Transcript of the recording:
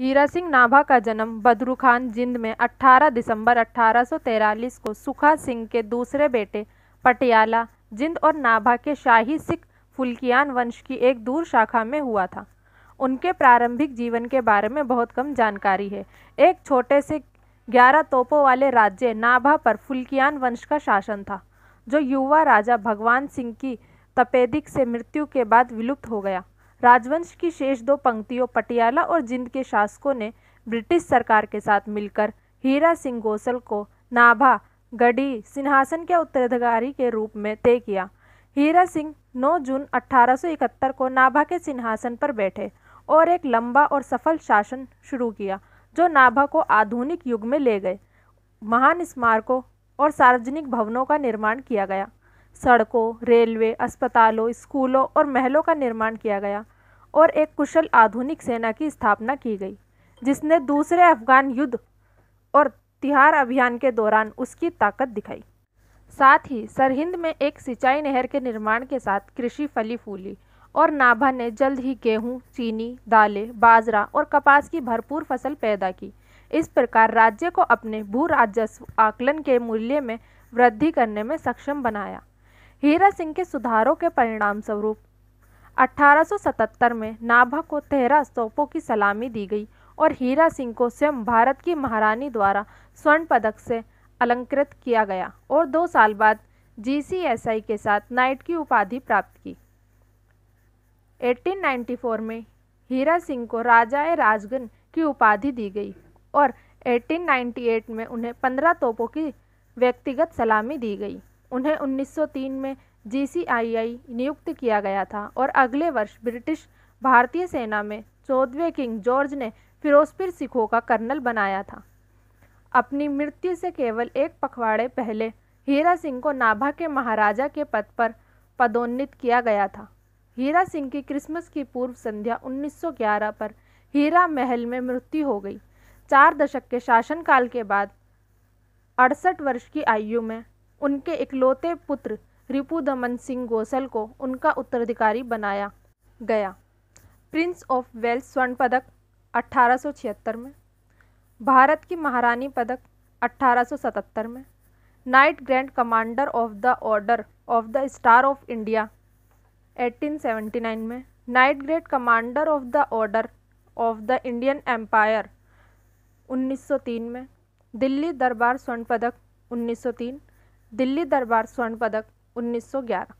हीरा सिंह नाभा का जन्म बदरूखान जिंद में 18 दिसंबर 1843 को सुखा सिंह के दूसरे बेटे पटियाला जिंद और नाभा के शाही सिख फुल्कियान वंश की एक दूर शाखा में हुआ था उनके प्रारंभिक जीवन के बारे में बहुत कम जानकारी है एक छोटे से ग्यारह तोपों वाले राज्य नाभा पर फुल्कियान वंश का शासन था जो युवा राजा भगवान सिंह की तपेदिक से मृत्यु के बाद विलुप्त हो गया राजवंश की शेष दो पंक्तियों पटियाला और जिंद के शासकों ने ब्रिटिश सरकार के साथ मिलकर हीरा सिंह गोसल को नाभा गढ़ी सिंहासन के उत्तराधिकारी के रूप में तय किया हीरा सिंह 9 जून 1871 को नाभा के सिंहासन पर बैठे और एक लंबा और सफल शासन शुरू किया जो नाभा को आधुनिक युग में ले गए महान स्मारकों और सार्वजनिक भवनों का निर्माण किया गया सड़कों रेलवे अस्पतालों स्कूलों और महलों का निर्माण किया गया और एक कुशल आधुनिक सेना की स्थापना की गई जिसने दूसरे अफगान युद्ध और तिहार अभियान के दौरान उसकी ताकत दिखाई साथ ही सरहिंद में एक सिंचाई नहर के निर्माण के साथ कृषि फली फूली और नाभा ने जल्द ही गेहूं, चीनी दालें बाजरा और कपास की भरपूर फसल पैदा की इस प्रकार राज्य को अपने भू राजस्व आकलन के मूल्य में वृद्धि करने में सक्षम बनाया हीरा सिंह के सुधारों के परिणाम स्वरूप 1877 में नाभा को तेरह स्तोपों की सलामी दी गई और हीरा सिंह को स्वयं भारत की महारानी द्वारा स्वर्ण पदक से अलंकृत किया गया और दो साल बाद जीसीएसआई के साथ नाइट की उपाधि प्राप्त की 1894 में हीरा सिंह को राजाए राजगन की उपाधि दी गई और 1898 में उन्हें पंद्रह तोपों की व्यक्तिगत सलामी दी गई उन्हें 1903 में जीसीआईआई नियुक्त किया गया था और अगले वर्ष ब्रिटिश भारतीय सेना में चौदहवें किंग जॉर्ज ने फिरोजपुर सिखों का कर्नल बनाया था अपनी मृत्यु से केवल एक पखवाड़े पहले हीरा सिंह को नाभा के महाराजा के पद पर पदोन्नत किया गया था हीरा सिंह की क्रिसमस की पूर्व संध्या 1911 पर हीरा महल में मृत्यु हो गई चार दशक के शासनकाल के बाद अड़सठ वर्ष की आयु में उनके इकलौते पुत्र रिपुदमन दमन सिंह गोसल को उनका उत्तराधिकारी बनाया गया प्रिंस ऑफ वेल्स स्वर्ण पदक 1876 में भारत की महारानी पदक 1877 में knight grand commander of the order of the star of India 1879 में knight grade commander of the order of the Indian empire 1903 में दिल्ली दरबार स्वर्ण पदक 1903 दिल्ली दरबार स्वर्ण पदक 1911